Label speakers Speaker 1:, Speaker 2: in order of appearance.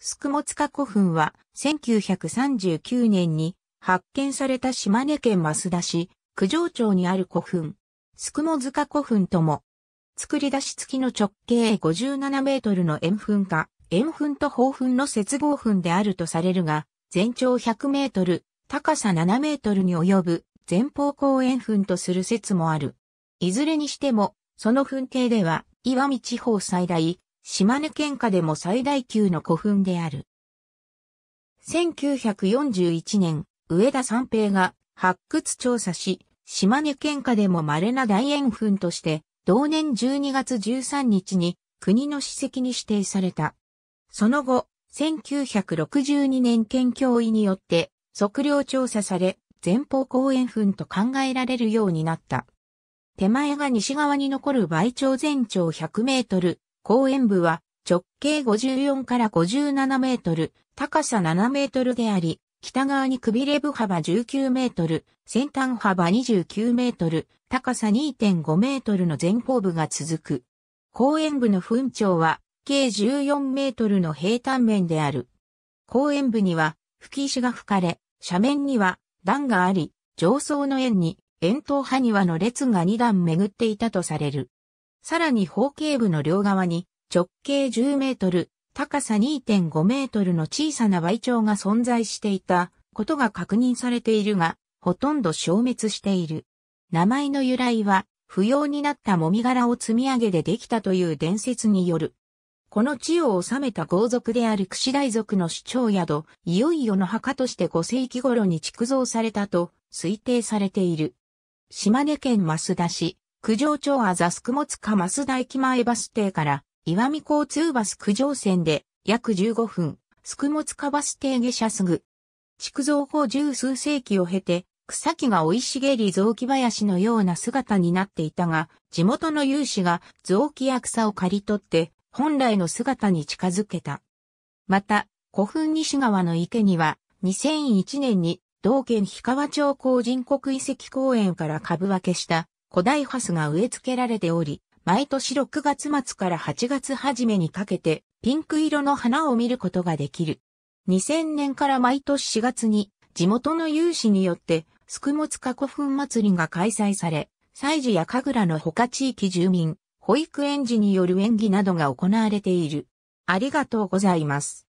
Speaker 1: 宿物塚古墳は、1939年に発見された島根県増田市、九条町にある古墳。宿物塚古墳とも、作り出し付きの直径57メートルの円墳か、円墳と宝墳の接合墳であるとされるが、全長100メートル、高さ7メートルに及ぶ前方後円墳とする説もある。いずれにしても、その墳形では、岩見地方最大、島根県下でも最大級の古墳である。1941年、上田三平が発掘調査し、島根県下でも稀な大円墳として、同年12月13日に国の史跡に指定された。その後、1962年県教委によって測量調査され、前方後円墳と考えられるようになった。手前が西側に残る倍長全長100メートル、公園部は直径54から57メートル、高さ7メートルであり、北側にくびれ部幅19メートル、先端幅29メートル、高さ2.5メートルの前方部が続く。公園部の墳長は、計14メートルの平坦面である。公園部には、吹石が吹かれ、斜面には段があり、上層の円に、円筒埴輪の列が2段巡っていたとされる。さらに方形部の両側に直径10メートル、高さ2.5メートルの小さな倍長が存在していたことが確認されているが、ほとんど消滅している。名前の由来は、不要になったもみ殻を積み上げでできたという伝説による。この地を治めた豪族である櫛大族の主張宿、いよいよの墓として5世紀頃に築造されたと推定されている。島根県増田市、九条町ザスクモもつか増田駅前バス停から、岩見交通バス九条線で、約15分、スクもつかバス停下車すぐ。築造法十数世紀を経て、草木が生い茂り雑木林のような姿になっていたが、地元の有志が雑木や草を刈り取って、本来の姿に近づけた。また、古墳西側の池には、2001年に道県氷川町公人国遺跡公園から株分けした古代ハスが植え付けられており、毎年6月末から8月初めにかけてピンク色の花を見ることができる。2000年から毎年4月に地元の有志によってスクモツカ古墳祭りが開催され、祭事や神楽の他地域住民、保育園児による演技などが行われている。ありがとうございます。